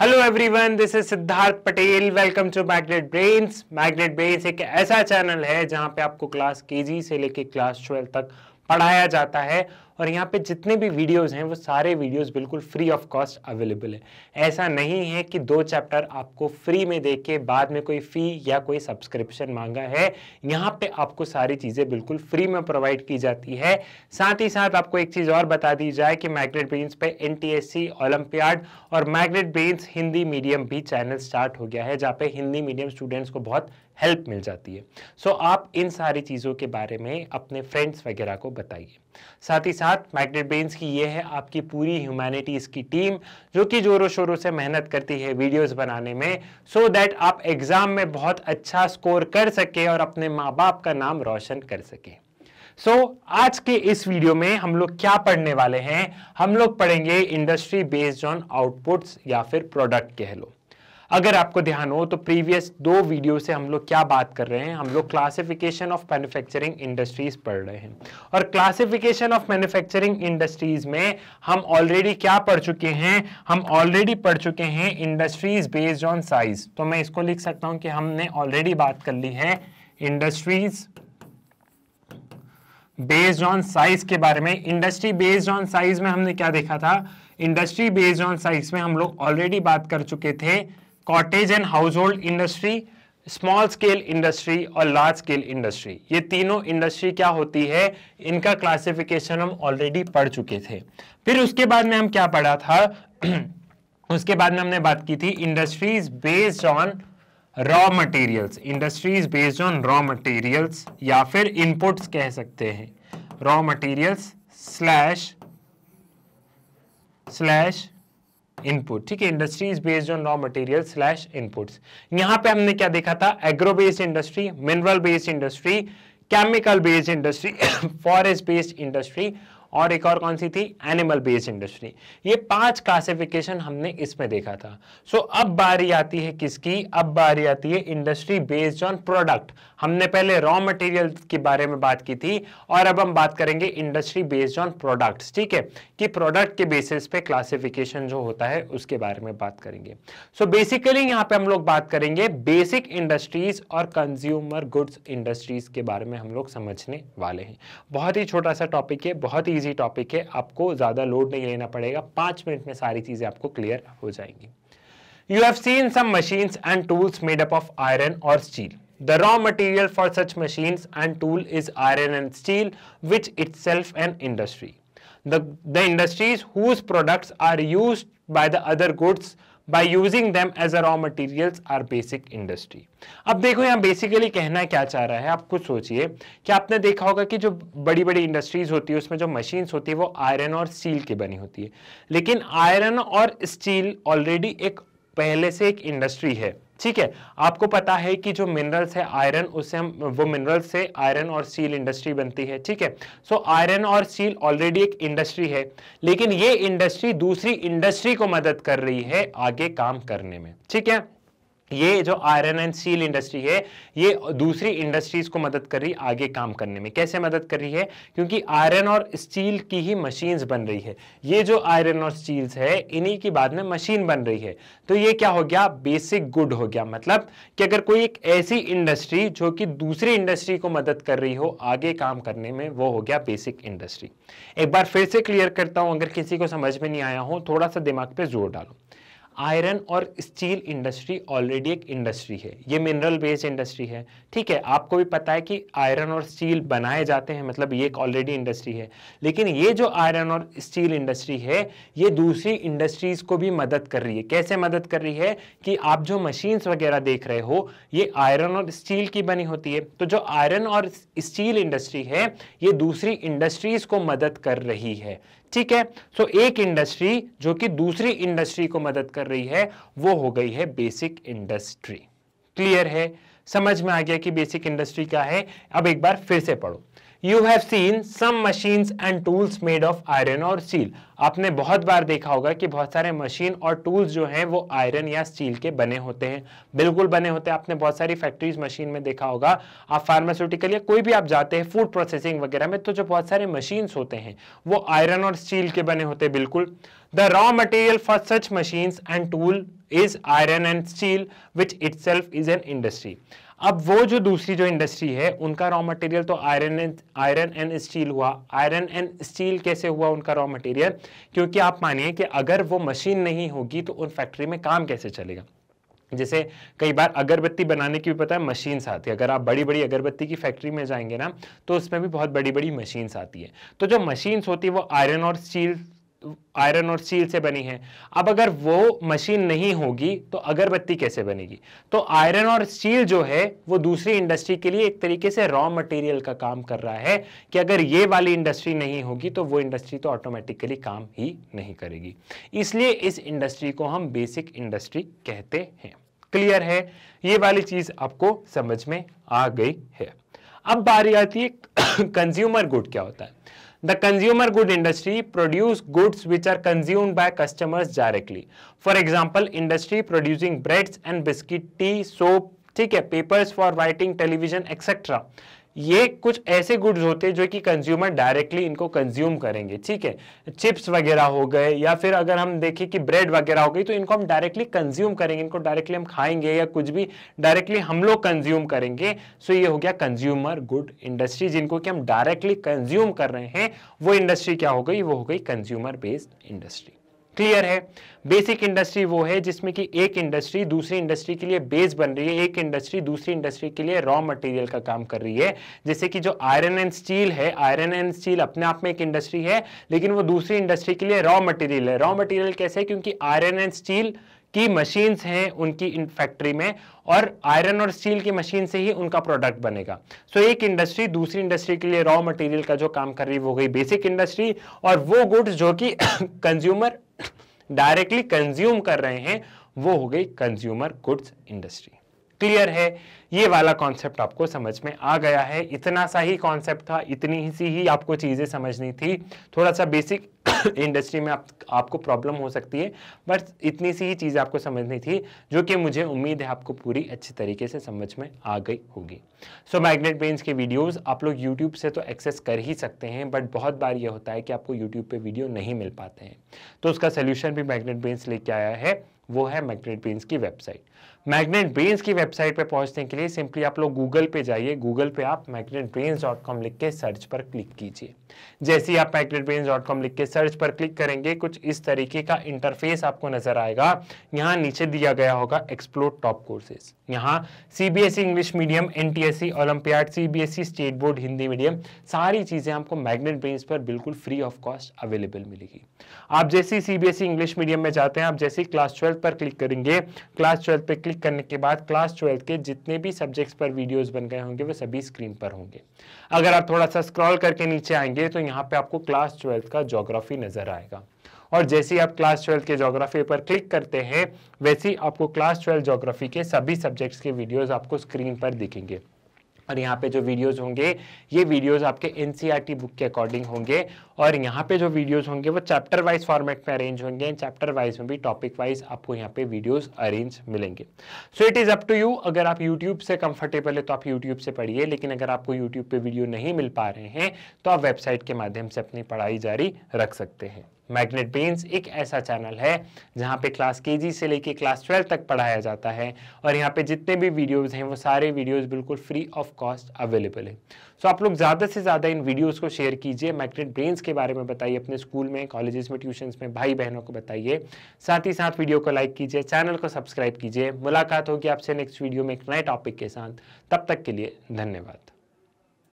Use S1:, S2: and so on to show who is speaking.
S1: Hello everyone this is Siddharth Patel welcome to Magnet Brains Magnet Brains एक ऐसा channel है जहां पे आपको क्लास केजी से लेके क्लास ट्वेल्व तक पढ़ाया जाता है और यहाँ पे जितने भी वीडियोस हैं वो सारे वीडियोस बिल्कुल फ्री ऑफ कॉस्ट अवेलेबल है ऐसा नहीं है कि दो चैप्टर आपको फ्री में दे के बाद में कोई फ़ी या कोई सब्सक्रिप्शन मांगा है यहाँ पे आपको सारी चीज़ें बिल्कुल फ्री में प्रोवाइड की जाती है साथ ही साथ आपको एक चीज़ और बता दी जाए कि मैग्नेट ब्रेन्स पे एन ओलंपियाड और मैग्नेट ब्रेन्स हिंदी मीडियम भी चैनल स्टार्ट हो गया है जहाँ पे हिंदी मीडियम स्टूडेंट्स को बहुत हेल्प मिल जाती है सो so, आप इन सारी चीज़ों के बारे में अपने फ्रेंड्स वगैरह को बताइए साथ ही साथ मैग्नेट ब्रेन्स की ये है आपकी पूरी ह्यूमैनिटीज़ की टीम जो कि ज़ोरों शोरों से मेहनत करती है वीडियोस बनाने में सो so दैट आप एग्ज़ाम में बहुत अच्छा स्कोर कर सके और अपने माँ बाप का नाम रोशन कर सके सो so, आज के इस वीडियो में हम लोग क्या पढ़ने वाले हैं हम लोग पढ़ेंगे इंडस्ट्री बेस्ड ऑन आउटपुट्स या फिर प्रोडक्ट कह लो अगर आपको ध्यान हो तो प्रीवियस दो वीडियो से हम लोग क्या बात कर रहे हैं हम लोग क्लासिफिकेशन ऑफ मैन्युफैक्चरिंग इंडस्ट्रीज पढ़ रहे हैं और क्लासिफिकेशन ऑफ मैन्युफैक्चरिंग इंडस्ट्रीज में हम ऑलरेडी क्या पढ़ चुके हैं हम ऑलरेडी पढ़ चुके हैं इंडस्ट्रीज बेस्ड ऑन साइज तो मैं इसको लिख सकता हूं कि हमने ऑलरेडी बात कर ली है इंडस्ट्रीज बेस्ड ऑन साइज के बारे में इंडस्ट्री बेस्ड ऑन साइज में हमने क्या देखा था इंडस्ट्री बेस्ड ऑन साइज में हम लोग ऑलरेडी बात कर चुके थे cottage and household industry small scale industry और लार्ज स्केल इंडस्ट्री ये तीनों इंडस्ट्री क्या होती है इनका क्लासिफिकेशन हम ऑलरेडी पढ़ चुके थे फिर उसके बाद में हम क्या पढ़ा था उसके बाद में हमने बात की थी industries based on raw materials industries based on raw materials या फिर इनपुट्स कह सकते हैं raw materials slash slash input ठीक है industry is based on raw material slash input यहाँ पे हमने क्या देखा था agro based industry mineral based industry chemical based industry forest based industry और एक और कौन सी थी एनिमल बेस्ड इंडस्ट्री ये पांच क्लासिफिकेशन हमने इसमें देखा था सो so, अब बारी आती है किसकी अब बारी आती है इंडस्ट्री बेस्ड ऑन प्रोडक्ट हमने पहले रॉ मटेरियल के बारे में बात की थी और अब हम बात करेंगे इंडस्ट्री बेस्ड ऑन प्रोडक्ट्स ठीक है कि प्रोडक्ट के बेसिस पे क्लासिफिकेशन जो होता है उसके बारे में बात करेंगे सो so, बेसिकली यहाँ पे हम लोग बात करेंगे बेसिक इंडस्ट्रीज और कंज्यूमर गुड्स इंडस्ट्रीज के बारे में हम लोग समझने वाले हैं बहुत ही छोटा सा टॉपिक है बहुत ही इजी टॉपिक है आपको ज्यादा लोड नहीं लेना पड़ेगा पांच मिनट में सारी चीजें आपको क्लियर हो जाएंगी you have seen some machines and tools made up of iron और steel the raw material for such machine and tool is iron and steel which itself an industry the industries whose products are use by the other goods by using them as a raw materials are basic industry अब देखो यहाँ basically कहना क्या चाह रहा है आप कुछ सोचिए कि आपने देखा होगा कि जो बड़ी बड़ी इंडस्ट्रीज होती है उसमें जो मशीन्स होती है वो आयरन और स्टील की बनी होती है लेकिन आयरन और स्टील ऑलरेडी एक पहले से एक इंडस्ट्री है ठीक है आपको पता है कि जो मिनरल्स है आयरन उससे हम वो मिनरल से आयरन और सील इंडस्ट्री बनती है ठीक है सो आयरन और सील ऑलरेडी एक इंडस्ट्री है लेकिन ये इंडस्ट्री दूसरी इंडस्ट्री को मदद कर रही है आगे काम करने में ठीक है ये जो आयरन एंड स्टील इंडस्ट्री है ये दूसरी इंडस्ट्रीज को मदद कर रही है आगे काम करने में कैसे मदद कर रही है क्योंकि आयरन और स्टील की ही मशीन्स बन रही है ये जो आयरन और स्टील्स है इन्हीं की बाद में मशीन बन रही है तो ये क्या हो गया बेसिक गुड हो गया मतलब कि अगर कोई एक ऐसी इंडस्ट्री जो कि दूसरी इंडस्ट्री को मदद कर रही हो आगे काम करने में वो हो गया बेसिक इंडस्ट्री एक बार फिर से क्लियर करता हूँ अगर किसी को समझ में नहीं आया हो थोड़ा सा दिमाग पर जोर डालो आयरन और स्टील इंडस्ट्री ऑलरेडी एक इंडस्ट्री है ये मिनरल बेस्ड इंडस्ट्री है ठीक है आपको भी पता है कि आयरन और स्टील बनाए जाते हैं मतलब ये एक ऑलरेडी इंडस्ट्री है लेकिन ये जो आयरन और स्टील इंडस्ट्री है ये दूसरी इंडस्ट्रीज़ को भी मदद कर रही है कैसे मदद कर रही है कि आप जो मशीन्स वगैरह देख रहे हो ये आयरन और स्टील की बनी होती है तो जो आयरन और स्टील इंडस्ट्री है ये दूसरी इंडस्ट्रीज़ को मदद कर रही है ठीक है सो so, एक इंडस्ट्री जो कि दूसरी इंडस्ट्री को मदद कर रही है वो हो गई है बेसिक इंडस्ट्री क्लियर है समझ में आ गया कि बेसिक इंडस्ट्री क्या है अब एक बार फिर से पढ़ो you have seen some machines and tools made of iron और स्टील आपने बहुत बार देखा होगा कि बहुत सारे मशीन और टूल्स जो हैं वो आयरन या स्टील के बने होते हैं बिल्कुल बने होते हैं आपने बहुत सारी फैक्ट्रीज मशीन में देखा होगा आप फार्मास्यूटिकल या कोई भी आप जाते हैं फूड प्रोसेसिंग वगैरह में तो जो बहुत सारे मशीन्स होते हैं वो आयरन और स्टील के बने होते हैं बिल्कुल the raw material for such machines and tool is iron and steel which it is an industry अब वो जो दूसरी जो इंडस्ट्री है उनका रॉ मटेरियल तो iron and iron and steel हुआ आयरन एंड स्टील कैसे हुआ उनका रॉ मटेरियल क्योंकि आप मानिए कि अगर वो मशीन नहीं होगी तो उन फैक्ट्री में काम कैसे चलेगा जैसे कई बार अगरबत्ती बनाने की भी पता है मशीन्स आती है अगर आप बड़ी बड़ी अगरबत्ती की फैक्ट्री में जाएंगे ना तो उसमें भी बहुत बड़ी बड़ी मशीन्स आती है तो जो मशीन्स होती है वो आयरन और स्टील आयरन और स्टील से बनी है अब अगर वो मशीन नहीं होगी तो अगरबत्ती कैसे बनेगी तो आयरन और स्टील जो है वो दूसरी इंडस्ट्री के लिए एक तरीके से रॉ मटेरियल का काम कर रहा है कि अगर ये वाली इंडस्ट्री नहीं होगी तो वो इंडस्ट्री तो ऑटोमेटिकली काम ही नहीं करेगी इसलिए इस इंडस्ट्री को हम बेसिक इंडस्ट्री कहते हैं क्लियर है ये वाली चीज़ आपको समझ में आ गई है अब बारी आती है कंज्यूमर गुड क्या होता है The consumer good industry produce goods which are consumed by customers directly. For example, industry producing breads and biscuit, tea, soap, ठीक for writing, television, etc. ये कुछ ऐसे गुड्स होते हैं जो कि कंज्यूमर डायरेक्टली इनको कंज्यूम करेंगे ठीक है चिप्स वगैरह हो गए या फिर अगर हम देखें कि ब्रेड वगैरह हो गई तो इनको हम डायरेक्टली कंज्यूम करेंगे इनको डायरेक्टली हम खाएंगे या कुछ भी डायरेक्टली हम लोग कंज्यूम करेंगे सो ये हो गया कंज्यूमर गुड इंडस्ट्री जिनको कि हम डायरेक्टली कंज्यूम कर रहे हैं वो इंडस्ट्री क्या हो गई वो हो गई कंज्यूमर बेस्ड इंडस्ट्री क्लियर है बेसिक इंडस्ट्री वो है जिसमें कि एक इंडस्ट्री दूसरी इंडस्ट्री के लिए बेस बन रही है एक इंडस्ट्री दूसरी इंडस्ट्री के लिए रॉ मटेरियल का काम कर रही है जैसे कि जो आयरन एंड स्टील है आयरन एंड स्टील अपने आप में एक इंडस्ट्री है लेकिन वो दूसरी इंडस्ट्री के लिए रॉ मटेरियल है रॉ मटेरियल कैसे क्योंकि आयरन एंड स्टील की मशीन्स हैं उनकी फैक्ट्री में और आयरन और स्टील की मशीन से ही उनका प्रोडक्ट बनेगा सो so, एक इंडस्ट्री दूसरी इंडस्ट्री के लिए रॉ मटेरियल का जो काम कर रही है वो गई बेसिक इंडस्ट्री और वो गुड्स जो कि कंज्यूमर डायरेक्टली कंज्यूम कर रहे हैं वो हो गई कंज्यूमर गुड्स इंडस्ट्री क्लियर है ये वाला कॉन्सेप्ट आपको समझ में आ गया है इतना सा ही कॉन्सेप्ट था इतनी ही सी ही आपको चीज़ें समझनी थी थोड़ा सा बेसिक इंडस्ट्री में आप, आपको प्रॉब्लम हो सकती है बट इतनी सी ही चीज़ आपको समझनी थी जो कि मुझे उम्मीद है आपको पूरी अच्छे तरीके से समझ में आ गई होगी सो मैग्नेट बेंस के वीडियोज़ आप लोग यूट्यूब से तो एक्सेस कर ही सकते हैं बट बहुत बार ये होता है कि आपको यूट्यूब पर वीडियो नहीं मिल पाते हैं तो उसका सोल्यूशन भी मैग्नेट ब्रेन्स लेके आया है वो है मैग्नेट ब्रेन्स की वेबसाइट मैग्नेट ब्रेन्स की वेबसाइट पे पहुंचने के लिए सिंपली आप लोग गूगल पे जाइए गूगल पे आप मैग्नेट ब्रेन्स डॉट कॉम लिख के सर्च पर क्लिक कीजिए जैसे ही आप मैग्नेट ब्रेन्स डॉट कॉम लिख के सर्च पर क्लिक करेंगे कुछ इस तरीके का इंटरफेस आपको नजर आएगा यहाँ नीचे दिया गया होगा एक्सप्लोर टॉप कोर्सेज यहाँ सीबीएसई इंग्लिश मीडियम सी olympiad CBSE state board Hindi medium सारी चीज़ें आपको मैग्नेट ब्रेन्स पर बिल्कुल फ्री ऑफ कॉस्ट अवेलेबल मिलेगी आप जैसे ही सीबीएसई इंग्लिश मीडियम में जाते हैं आप जैसे ही क्लास ट्वेल्थ पर क्लिक करेंगे क्लास ट्वेल्थ पर क्लिक क्लिक करने के बाद क्लास ट्वेल्थ के जितने भी सब्जेक्ट्स पर वीडियोस बन गए होंगे वो सभी स्क्रीन पर होंगे अगर आप थोड़ा सा स्क्रॉल करके नीचे आएंगे तो यहाँ पे आपको क्लास ट्वेल्थ का जोग्राफी नज़र आएगा और जैसे ही आप क्लास ट्वेल्थ के जोग्राफी पर क्लिक करते हैं वैसे ही आपको क्लास ट्वेल्थ जोग्राफी के सभी सब्जेक्ट्स के वीडियोज़ आपको स्क्रीन पर दिखेंगे और यहाँ पे जो वीडियोस होंगे ये वीडियोस आपके एन बुक e के अकॉर्डिंग होंगे और यहाँ पे जो वीडियोस होंगे वो चैप्टर वाइज फॉर्मेट में अरेंज होंगे एंड चैप्टर वाइज में भी टॉपिक वाइज आपको यहाँ पे वीडियोस अरेंज मिलेंगे so it is up to you अगर आप यूट्यूब से कंफर्टेबल है तो आप यूट्यूब से पढ़िए लेकिन अगर आपको यूट्यूब पर वीडियो नहीं मिल पा रहे हैं तो आप वेबसाइट के माध्यम से अपनी पढ़ाई जारी रख सकते हैं मैग्नेट बेन्स एक ऐसा चैनल है जहाँ पे क्लास के से लेके क्लास ट्वेल्व तक पढ़ाया जाता है और यहाँ पे जितने भी वीडियोस हैं वो सारे वीडियोस बिल्कुल फ्री ऑफ कॉस्ट अवेलेबल है सो so, आप लोग ज़्यादा से ज़्यादा इन वीडियोस को शेयर कीजिए मैग्नेट ब्रेन्स के बारे में बताइए अपने स्कूल में कॉलेजेस में ट्यूशन्स में भाई बहनों को बताइए साथ ही साथ वीडियो को लाइक कीजिए चैनल को सब्सक्राइब कीजिए मुलाकात होगी आपसे नेक्स्ट वीडियो में एक नए टॉपिक के साथ तब तक के लिए धन्यवाद